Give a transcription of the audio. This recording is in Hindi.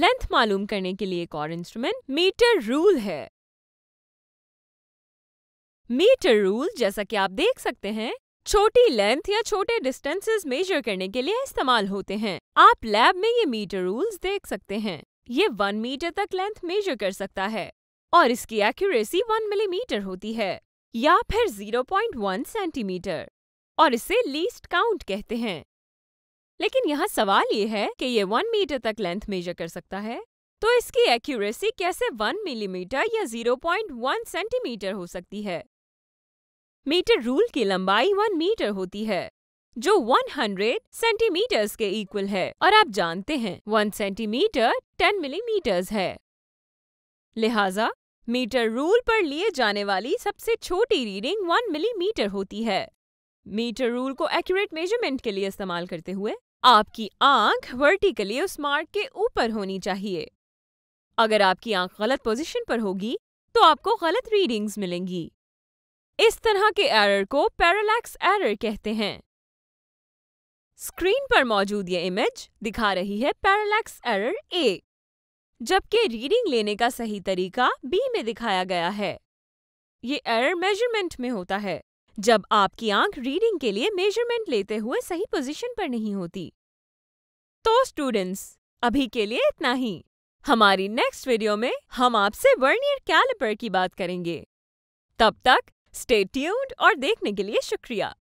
लेंथ मालूम करने के लिए एक और इंस्ट्रूमेंट मीटर रूल है मीटर रूल जैसा कि आप देख सकते हैं छोटी लेंथ या छोटे डिस्टेंसेस मेजर करने के लिए इस्तेमाल होते हैं आप लैब में ये मीटर रूल्स देख सकते हैं ये वन मीटर तक लेंथ मेजर कर सकता है और इसकी एक्यूरेसी वन मिलीमीटर होती है या फिर जीरो पॉइंट वन सेंटीमीटर और इसे लीस्ट काउंट कहते हैं लेकिन यहाँ सवाल ये है कि ये वन मीटर तक लेंथ मेजर कर सकता है तो इसकी एक्यूरेसी कैसे वन मिलीमीटर या जीरो पॉइंट वन सेंटीमीटर हो सकती है मीटर रूल की लंबाई वन मीटर होती है जो 100 सेंटीमीटर्स के इक्वल है और आप जानते हैं वन सेंटीमीटर 10 मिलीमीटर्स है लिहाजा मीटर रूल पर लिए जाने वाली सबसे छोटी रीडिंग वन मिलीमीटर होती है मीटर रूल को एक्यूरेट मेजरमेंट के लिए इस्तेमाल करते हुए आपकी आंख वर्टिकली उस मार्क के ऊपर होनी चाहिए अगर आपकी आंख गलत पोजीशन पर होगी तो आपको गलत रीडिंग्स मिलेंगी इस तरह के एरर को पैरालैक्स एरर कहते हैं स्क्रीन पर मौजूद ये इमेज दिखा रही है पैरालैक्स एरर ए जबकि रीडिंग लेने का सही तरीका बी में दिखाया गया है ये एरर मेजरमेंट में होता है जब आपकी आंख रीडिंग के लिए मेजरमेंट लेते हुए सही पोजीशन पर नहीं होती तो स्टूडेंट्स अभी के लिए इतना ही हमारी नेक्स्ट वीडियो में हम आपसे वर्नियर कैलिपर की बात करेंगे तब तक स्टे ट्यून्ड और देखने के लिए शुक्रिया